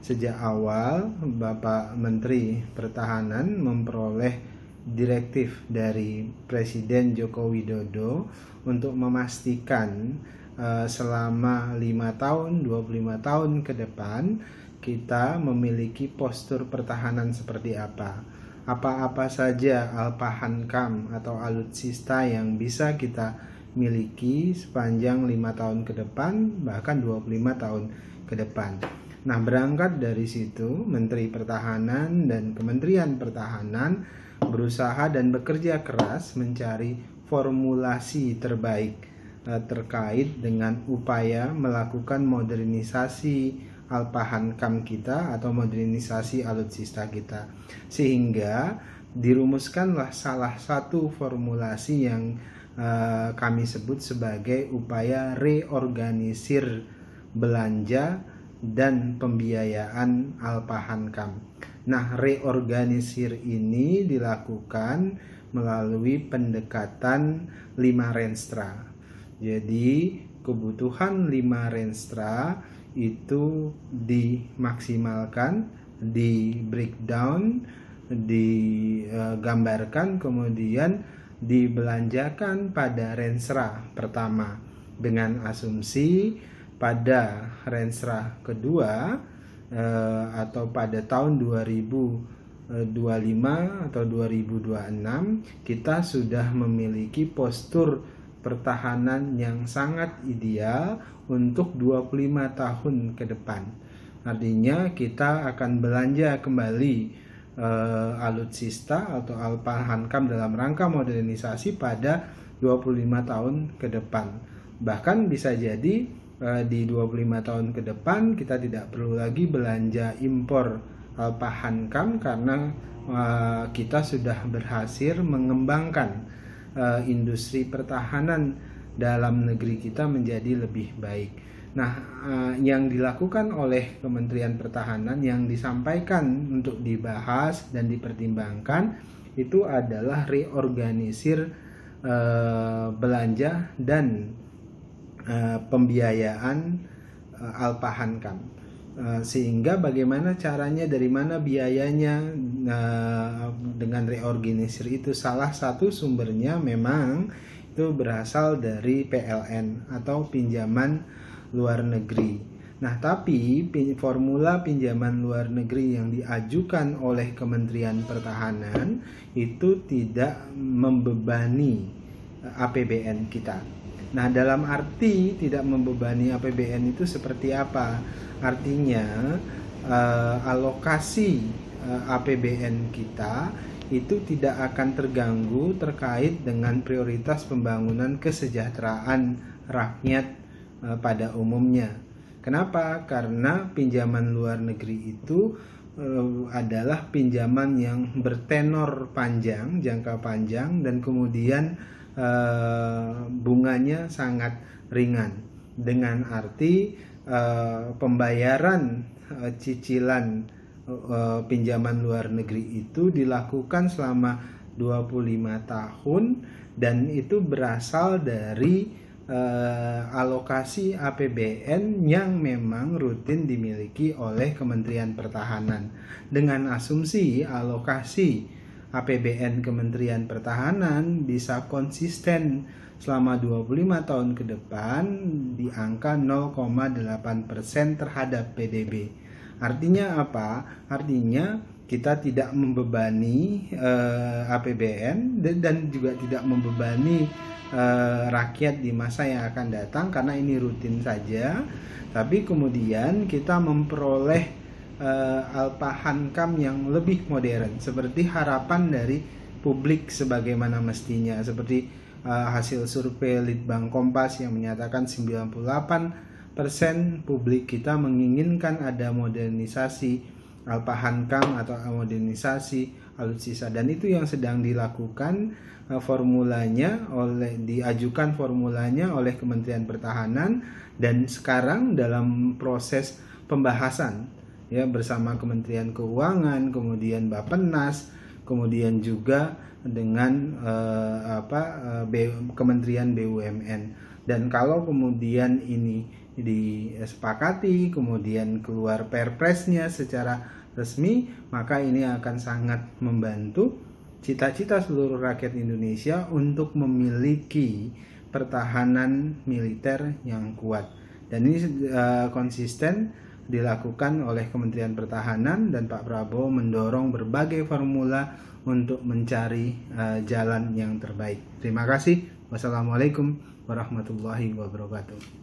Sejak awal, Bapak Menteri Pertahanan memperoleh direktif dari Presiden Joko Widodo untuk memastikan eh, selama 5 tahun, 25 tahun ke depan kita memiliki postur pertahanan seperti apa. Apa-apa saja alpahan kam atau alutsista yang bisa kita miliki sepanjang 5 tahun ke depan bahkan 25 tahun ke depan. Nah, berangkat dari situ, Menteri Pertahanan dan Kementerian Pertahanan berusaha dan bekerja keras mencari formulasi terbaik eh, terkait dengan upaya melakukan modernisasi kam kita atau modernisasi alutsista kita sehingga dirumuskanlah salah satu formulasi yang eh, kami sebut sebagai upaya reorganisir belanja dan pembiayaan Alpahankam. Nah, reorganisir ini dilakukan melalui pendekatan 5 renstra. Jadi, kebutuhan 5 renstra itu dimaksimalkan, di breakdown, digambarkan e, kemudian dibelanjakan pada renstra pertama dengan asumsi pada Rensra kedua eh, atau pada tahun 2025 atau 2026 kita sudah memiliki postur pertahanan yang sangat ideal untuk 25 tahun ke depan. Artinya kita akan belanja kembali eh, alutsista atau alpahankam dalam rangka modernisasi pada 25 tahun ke depan. Bahkan bisa jadi Eh, di 25 tahun ke depan kita tidak perlu lagi belanja impor pahan eh, kam karena eh, kita sudah berhasil mengembangkan industri pertahanan dalam negeri kita menjadi lebih baik. Nah, yang dilakukan oleh Kementerian Pertahanan yang disampaikan untuk dibahas dan dipertimbangkan itu adalah reorganisir belanja dan Eh, pembiayaan uh, eh, Alpahankam uh, eh, sehingga bagaimana caranya dari mana biayanya uh, dengan reorganisir itu salah satu sumbernya memang itu berasal dari PLN atau pinjaman luar negeri. Nah, tapi formula pinjaman luar negeri yang diajukan oleh Kementerian Pertahanan itu tidak membebani APBN kita. Nah, dalam arti tidak membebani APBN itu seperti apa? Artinya, eh, alokasi eh, APBN kita itu tidak akan terganggu terkait dengan prioritas pembangunan kesejahteraan rakyat eh, pada umumnya. Kenapa? Karena pinjaman luar negeri itu eh, adalah pinjaman yang bertenor panjang, jangka panjang, dan kemudian Eh, bunganya sangat ringan dengan arti uh, pembayaran uh, cicilan uh, pinjaman luar negeri itu dilakukan selama 25 tahun dan itu berasal dari alokasi APBN yang memang rutin dimiliki oleh Kementerian Pertahanan dengan asumsi alokasi APBN Kementerian Pertahanan bisa konsisten selama 25 tahun ke depan di angka 0,8% terhadap PDB. Artinya apa? Artinya kita tidak membebani eh, APBN dan, juga tidak membebani eh, rakyat di masa yang akan datang karena ini rutin saja. Tapi kemudian kita memperoleh uh, eh, Alpa Hankam yang lebih modern seperti harapan dari publik sebagaimana mestinya seperti uh, hasil survei Litbang Kompas yang menyatakan 98% publik kita menginginkan ada modernisasi Alpa Hankam atau modernisasi alutsista dan itu yang sedang dilakukan eh, formulanya oleh diajukan formulanya oleh Kementerian Pertahanan dan sekarang dalam proses pembahasan ya bersama Kementerian Keuangan, kemudian Bappenas, kemudian juga dengan eh, apa eh, B, Kementerian BUMN. Dan kalau kemudian ini disepakati, kemudian keluar perpresnya secara resmi, maka ini akan sangat membantu cita-cita seluruh rakyat Indonesia untuk memiliki pertahanan militer yang kuat. Dan ini uh, konsisten dilakukan oleh Kementerian Pertahanan dan Pak Prabowo mendorong berbagai formula untuk mencari uh, jalan yang terbaik. Terima kasih. Wassalamualaikum warahmatullahi wabarakatuh.